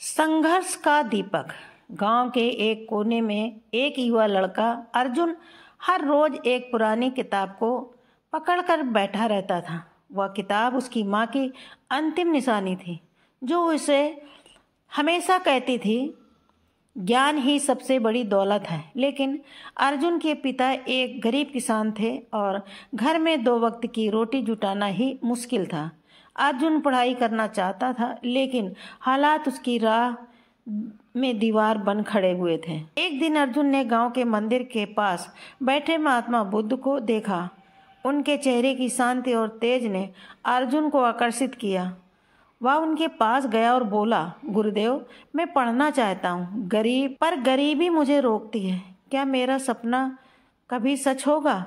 संघर्ष का दीपक गांव के एक कोने में एक युवा लड़का अर्जुन हर रोज एक पुरानी किताब को पकड़कर बैठा रहता था वह किताब उसकी माँ की अंतिम निशानी थी जो उसे हमेशा कहती थी ज्ञान ही सबसे बड़ी दौलत है लेकिन अर्जुन के पिता एक गरीब किसान थे और घर में दो वक्त की रोटी जुटाना ही मुश्किल था अर्जुन पढ़ाई करना चाहता था लेकिन हालात उसकी राह में दीवार बन खड़े हुए थे एक दिन अर्जुन ने गांव के मंदिर के पास बैठे महात्मा बुद्ध को देखा उनके चेहरे की शांति और तेज ने अर्जुन को आकर्षित किया वह उनके पास गया और बोला गुरुदेव मैं पढ़ना चाहता हूँ गरीब पर गरीबी मुझे रोकती है क्या मेरा सपना कभी सच होगा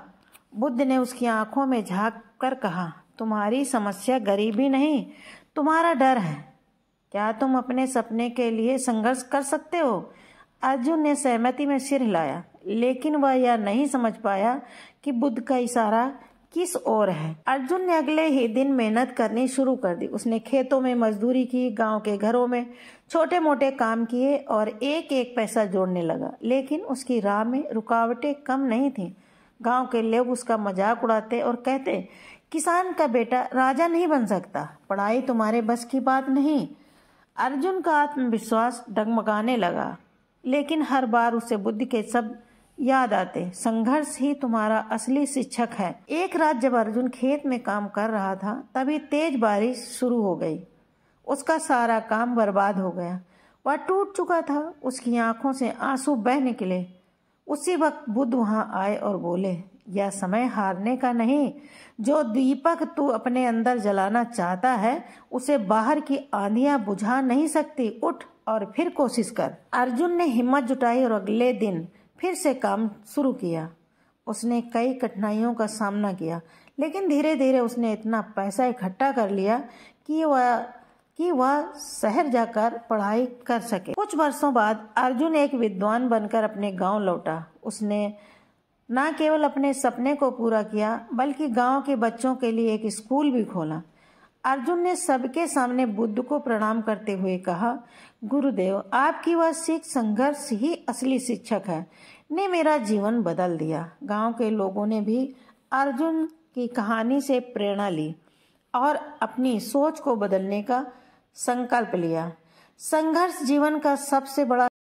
बुद्ध ने उसकी आंखों में झांक कर कहा तुम्हारी समस्या गरीबी नहीं तुम्हारा डर है क्या तुम अपने सपने के लिए संघर्ष कर सकते हो अर्जुन ने सहमति में सिर हिलाया लेकिन वह यह नहीं समझ पाया कि बुद्ध का इशारा किस ओर है अर्जुन ने अगले ही दिन मेहनत करनी शुरू कर दी उसने खेतों में मजदूरी की गांव के घरों में छोटे मोटे काम किए और एक एक पैसा जोड़ने लगा लेकिन उसकी राह में रुकावटें कम नहीं थी गांव के लोग उसका मजाक उड़ाते और कहते किसान का बेटा राजा नहीं बन सकता पढ़ाई तुम्हारे बस की बात नहीं अर्जुन का आत्मविश्वास डगमगाने लगा लेकिन हर बार उसे बुद्धि के सब याद आते संघर्ष ही तुम्हारा असली शिक्षक है एक रात जब अर्जुन खेत में काम कर रहा था तभी तेज बारिश शुरू हो गई उसका सारा काम बर्बाद हो गया वह टूट चुका था उसकी आंखों से आंसू बह निकले उसी वक्त बुद्ध वहां आए और बोले यह समय हारने का नहीं जो दीपक तू अपने अंदर जलाना चाहता है उसे बाहर की आंधियां बुझा नहीं सकती उठ और फिर कोशिश कर अर्जुन ने हिम्मत जुटाई और अगले दिन फिर से काम शुरू किया उसने कई कठिनाइयों का सामना किया लेकिन धीरे धीरे उसने इतना पैसा इकट्ठा कर लिया कि वह कि वह शहर जाकर पढ़ाई कर सके कुछ वर्षों बाद अर्जुन एक विद्वान बनकर अपने गांव लौटा उसने न केवल अपने सपने को पूरा किया बल्कि गांव के बच्चों के लिए एक स्कूल भी खोला अर्जुन ने सबके सामने बुद्ध को प्रणाम करते हुए कहा गुरुदेव आपकी वह सिख संघर्ष ही असली शिक्षक है ने मेरा जीवन बदल दिया गांव के लोगों ने भी अर्जुन की कहानी से प्रेरणा ली और अपनी सोच को बदलने का संकल्प लिया संघर्ष जीवन का सबसे बड़ा